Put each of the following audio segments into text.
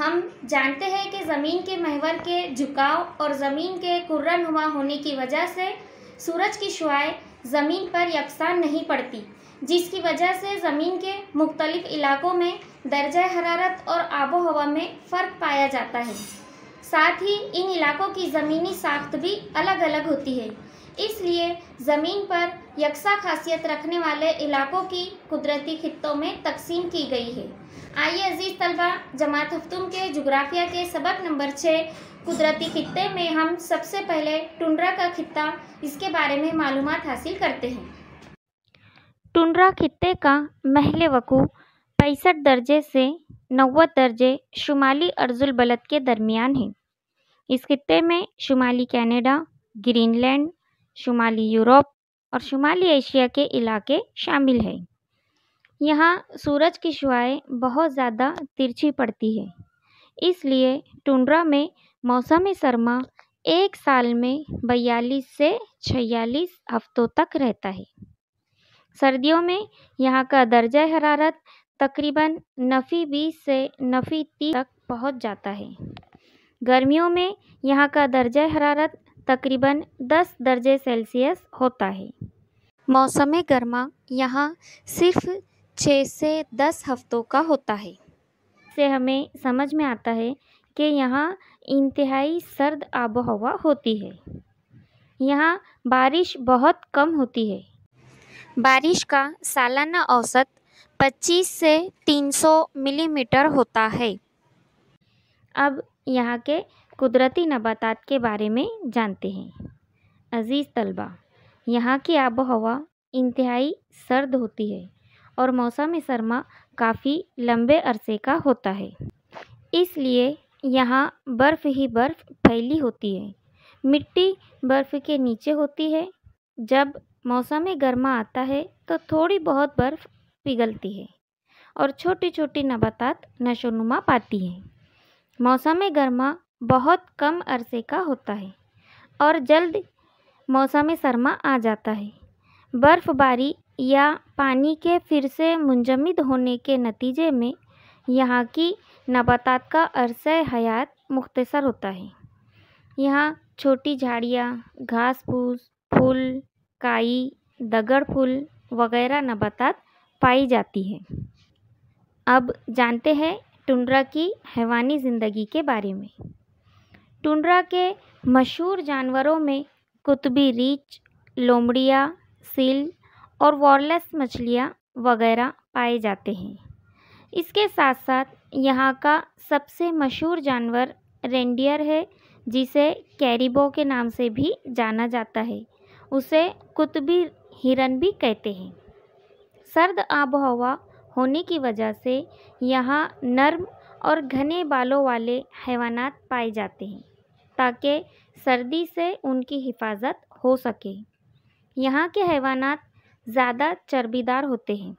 हम जानते हैं कि ज़मीन के महवर के झुकाव और ज़मीन के कुर्रानुमा होने की वजह से सूरज की शुआएँ ज़मीन पर यकसान नहीं पड़ती जिसकी वजह से ज़मीन के मुख्तलिफ़ इलाकों में दर्ज हरारत और आबो हवा में फ़र्क पाया जाता है साथ ही इन इलाकों की ज़मीनी साख्त भी अलग अलग होती है इसलिए ज़मीन पर यकसा खासियत रखने वाले इलाकों की कुदरती खितों में तकसीम की गई है आइए अजीज़ तलबा जमात हफ्तुम के जुग्राफिया के सबक नंबर छः कुदरती खत्ते में हम सबसे पहले टुंड्रा का खत्ता इसके बारे में मालूम हासिल करते हैं टुंड्रा खत्े का महल वकू पैंसठ दर्जे से नव्वत दर्जे शुमाली अर्जुल बलद के दरमियान है इस खत्े में शुमाली कनाडा ग्रीनलैंड शुमाली यूरोप और शुमाली एशिया के इलाके शामिल हैं यहाँ सूरज की शुआएँ बहुत ज़्यादा तिरछी पड़ती है इसलिए टुंड्रा में मौसम सरमा एक साल में बयालीस से छियालीस हफ्तों तक रहता है सर्दियों में यहाँ का दर्जा हरारत तकरीबन नफ़ी बीस से नफ़ी तीस तक पहुँच जाता है गर्मियों में यहाँ का दर्जा हरारत तकरीबन 10 दर्जे सेल्सियस होता है मौसम गर्मा यहाँ सिर्फ छः से दस हफ्तों का होता है से हमें समझ में आता है कि यहाँ इंतहाई सर्द आब हवा होती है यहाँ बारिश बहुत कम होती है बारिश का सालाना औसत 25 से 300 मिलीमीटर होता है अब यहाँ के कुदरती नबातात के बारे में जानते हैं अज़ीज़ तलबा यहाँ की आब हवा इंतहाई सर्द होती है और मौसम सरमा काफ़ी लंबे अरसे का होता है इसलिए यहाँ बर्फ़ ही बर्फ़ फैली होती है मिट्टी बर्फ़ के नीचे होती है जब मौसम गर्मा आता है तो थोड़ी बहुत बर्फ़ पिघलती है और छोटी छोटी नबातात नशोनुमा पाती हैं मौसम गर्मा बहुत कम अरसे का होता है और जल्द मौसम सरमा आ जाता है बर्फ़बारी या पानी के फिर से मुंजमद होने के नतीजे में यहाँ की नबातात का अरस हयात मुख्तर होता है यहाँ छोटी झाड़ियाँ घास फूस फूल काई दगड़ फूल वगैरह नबातात पाई जाती है अब जानते हैं टुंड्रा की हैवानी ज़िंदगी के बारे में टुंड्रा के मशहूर जानवरों में कुतबी रीच लोमड़िया सील और वॉरलेस मछलियाँ वगैरह पाए जाते हैं इसके साथ साथ यहाँ का सबसे मशहूर जानवर रेंडियर है जिसे कैरिबो के नाम से भी जाना जाता है उसे कुतबी हिरन भी कहते हैं सर्द आबहवा होने की वजह से यहाँ नर्म और घने बालों वाले हैवानात पाए जाते हैं ताकि सर्दी से उनकी हिफाजत हो सके यहाँ के हैवानात ज़्यादा चर्बीदार होते हैं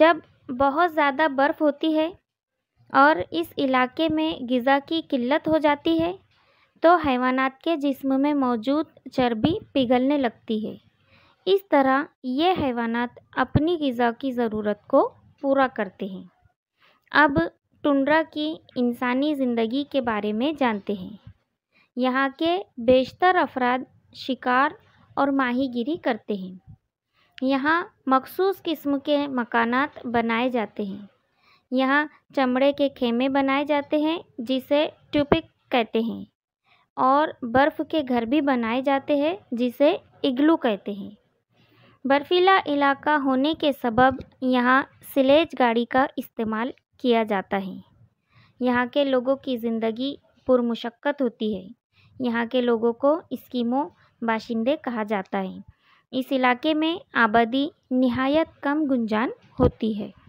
जब बहुत ज़्यादा बर्फ़ होती है और इस इलाके में गज़ा की किल्लत हो जाती है तो हैवानात के जिस्म में मौजूद चर्बी पिघलने लगती है इस तरह ये हैवानात अपनी गज़ा की ज़रूरत को पूरा करते हैं अब टुंड्रा की इंसानी ज़िंदगी के बारे में जानते हैं यहाँ के बेशतर अफराद शिकार और माहीगीरी करते हैं यहाँ मखसूस किस्म के मकानात बनाए जाते हैं यहाँ चमड़े के खेमे बनाए जाते हैं जिसे ट्यूपिक कहते हैं और बर्फ़ के घर भी बनाए जाते हैं जिसे इग्लू कहते हैं बर्फ़ीला इलाका होने के सबब यहाँ सिलेज गाड़ी का इस्तेमाल किया जाता है यहाँ के लोगों की ज़िंदगी पुरमशक्क़त होती है यहाँ के लोगों को स्कीमों बाशिंदे कहा जाता है इस इलाके में आबादी नहायत कम गुंजान होती है